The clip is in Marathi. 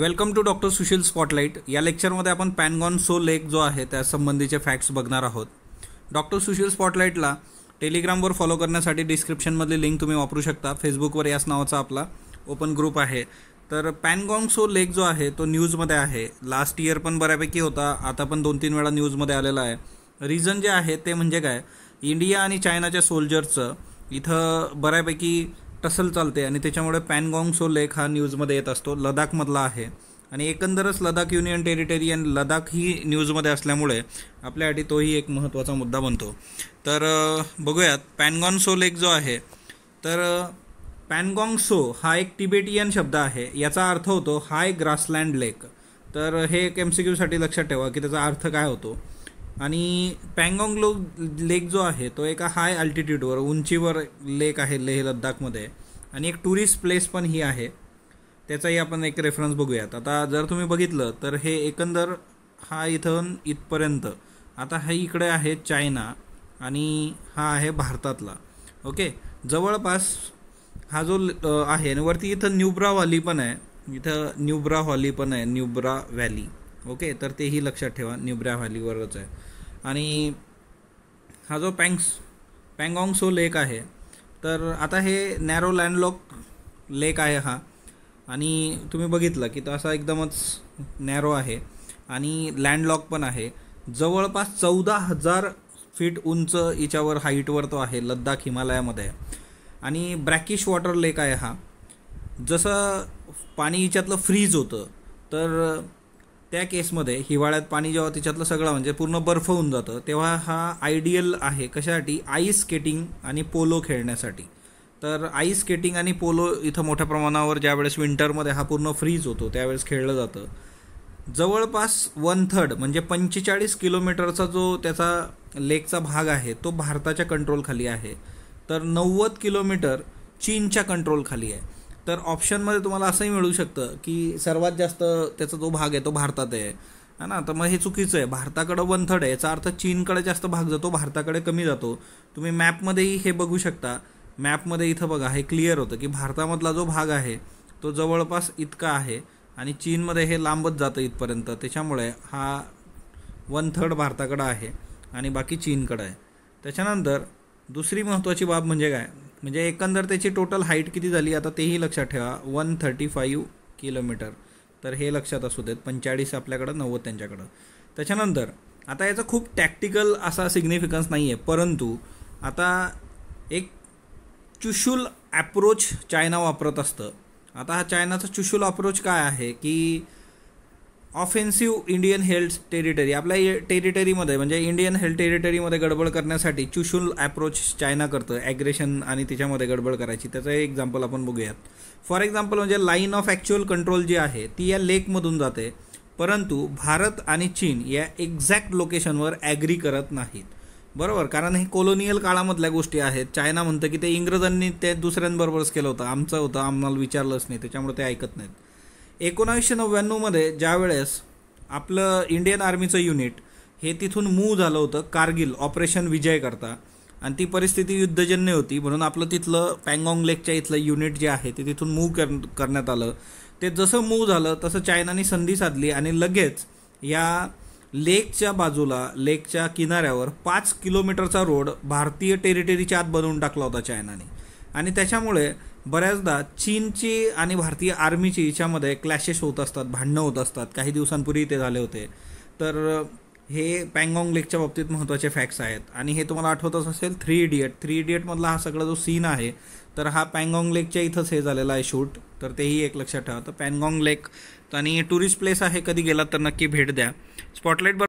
welcome to doctor Sushil spotlight या लेक्चरमध्ये आपण पॅनगॉन सो लेक जो आहे त्या संबंधीचे फॅक्ट्स बघणार आहोत डॉक्टर सुशील स्पॉटलाईटला टेलिग्रामवर फॉलो करण्यासाठी डिस्क्रिप्शनमधली लिंक तुम्ही वापरू शकता फेसबुकवर याच नावाचा आपला ओपन ग्रुप आहे तर पॅनगॉंग सो लेक जो आहे तो न्यूजमध्ये आहे लास्ट इयर पण बऱ्यापैकी होता आता पण दोन तीन वेळा न्यूजमध्ये आलेला आहे रिझन जे आहे ते म्हणजे काय इंडिया आणि चायनाच्या सोल्जरचं इथं बऱ्यापैकी टसल चालते आणि त्याच्यामुळे पॅनगॉंग सो लेक हा न्यूजमध्ये येत असतो लदाखमधला आहे आणि एकंदरच Ladakh union territory and Ladakh ही न्यूजमध्ये असल्यामुळे आपल्यासाठी तोही एक महत्त्वाचा मुद्दा बनतो तर बघूयात पॅनगॉन सो लेक जो आहे तर पॅनगॉंग सो हा एक टिबेटियन शब्द आहे याचा अर्थ होतो हाय ग्रासलँड लेक तर हे एक एम सी क्यूसाठी लक्षात ठेवा की त्याचा अर्थ काय होतो आणि पँगॉंगलो लेक जो आहे तो एका हाय अल्टिट्यूडवर उंचीवर लेक आहे लेह लद्दाखमध्ये आणि एक टुरिस्ट प्लेस पण ही आहे त्याचाही आपण एक रेफरन्स बघूयात आता जर तुम्ही बघितलं तर हे एकंदर हा इथं इथपर्यंत आता हे इकडे आहे चायना आणि हा आहे भारतातला ओके जवळपास हा जो आहे आणि वरती इथं न्यूब्रा व्हॅली पण आहे इथं न्यूब्रा व्हॅली पण आहे न्यूब्रा व्हॅली ओके तर तेही लक्षात ठेवा न्यूब्रा व्हॅलीवरच आहे आणि हा जो पँग्स पँगॉंग सो लेक आहे तर आता हे नॅरो लँडलॉक लेक आहे हा आणि तुम्ही बघितलं की तो असा एकदमच नॅरो आहे आणि लँडलॉक पण आहे जवळपास चौदा हजार फीट उंच हिच्यावर हाईटवर तो आहे लद्दाख हिमालयामध्ये आणि ब्रॅकिश वॉटर लेक आहे हा जसं पाणी हिच्यातलं फ्रीज होतं तर त्या केसमध्ये हिवाळ्यात पाणी जेव्हा तिच्यातलं सगळं म्हणजे पूर्ण बर्फ होऊन जातं तेव्हा हा आयडियल आहे कशासाठी आईस स्केटिंग आणि पोलो खेळण्यासाठी तर आईस स्केटिंग आणि पोलो इथं मोठ्या प्रमाणावर ज्यावेळेस विंटरमध्ये हा पूर्ण फ्रीज होतो त्यावेळेस खेळलं जातं जवळपास वन थर्ड म्हणजे पंचेचाळीस किलोमीटरचा जो त्याचा लेकचा भाग आहे तो भारताच्या कंट्रोलखाली आहे तर नव्वद किलोमीटर चीनच्या कंट्रोलखाली आहे तर ऑप्शनमध्ये तुम्हाला असंही मिळू शकतं की सर्वात जास्त त्याचा जो भाग आहे तो भारतात आहे है ना तर मग हे चुकीचं आहे भारताकडं वन थर्ड आहे याचा अर्थ चीनकडे जास्त भाग जातो भारताकडे कमी जातो तुम्ही मॅपमध्येही हे बघू शकता मॅपमध्ये इथं बघा हे क्लिअर होतं की भारतामधला जो भाग आहे तो जवळपास इतका आहे आणि चीनमध्ये हे लांबच जातं इथपर्यंत त्याच्यामुळे हा वन थर्ड भारताकडं आहे आणि बाकी चीनकडं आहे त्याच्यानंतर दुसरी महत्त्वाची बाब म्हणजे काय म्हणजे एकंदर त्याची टोटल हाईट किती झाली आता तेही लक्षात ठेवा वन थर्टी फाईव्ह किलोमीटर तर हे लक्षात असू देत पंचेचाळीस आपल्याकडं नव्वद त्यांच्याकडं त्याच्यानंतर आता याचा खूप टॅक्टिकल असा सिग्निफिकन्स नाही आहे परंतु आता एक चुशूल ॲप्रोच चायना वापरत असतं आता हा चायनाचा चुशूल अप्रोच काय आहे की ऑफेन्सिव्ह इंडियन हेल्थ टेरिटरी आपल्या टेरिटरीमध्ये म्हणजे इंडियन हेल्थ टेरिटरीमध्ये गडबड करण्यासाठी चुशुल अप्रोच चायना करतं ॲग्रेशन आणि त्याच्यामध्ये गडबड करायची त्याचं एक्झाम्पल आपण बघूयात फॉर एक्झाम्पल म्हणजे लाईन ऑफ ॲक्च्युअल कंट्रोल जी आहे ती या लेकमधून जाते परंतु भारत आणि चीन या एक्झॅक्ट लोकेशनवर ॲग्री करत नाहीत बरोबर कारण हे कोलोनियल काळामधल्या गोष्टी आहेत चायना म्हणतं की ते इंग्रजांनी ते दुसऱ्यांबरोबरच केलं होतं आमचं होतं आम्हाला विचारलंच नाही त्याच्यामुळे ते ऐकत नाहीत एकोणावीसशे नव्याण्णवमध्ये ज्यावेळेस आपलं इंडियन आर्मीचं युनिट हे तिथून मूव झालं होतं कारगिल ऑपरेशन विजय करता आणि ती परिस्थिती युद्धजन्य होती म्हणून आपलं तिथलं पँगॉंग लेकच्या इथलं युनिट जे आहे ते तिथून मूव कर करण्यात आलं ते जसं मूव झालं तसं चायनाने संधी साधली आणि लगेच या लेकच्या बाजूला लेकच्या किनाऱ्यावर पाच किलोमीटरचा रोड भारतीय टेरिटरीच्या आत बनवून टाकला होता चायनाने आणि त्याच्यामुळे बऱ्याचदा चीनची आणि भारतीय आर्मीची याच्यामध्ये क्लॅशेस होत असतात भांडणं होत असतात काही दिवसांपूर्वी ते झाले होते तर हे पँगॉंग लेकच्या बाबतीत महत्त्वाचे फॅक्ट्स आहेत आणि हे तुम्हाला आठवतच असेल थ्री इडियट थ्री इडियटमधला हा सगळा जो सीन आहे तर हा पँगॉंग लेकच्या इथंच हे झालेला आहे शूट तर तेही एक लक्षात ठेवा तर पँगॉंग लेक आणि टुरिस्ट प्लेस आहे कधी गेलात तर नक्की भेट द्या स्पॉटलाईट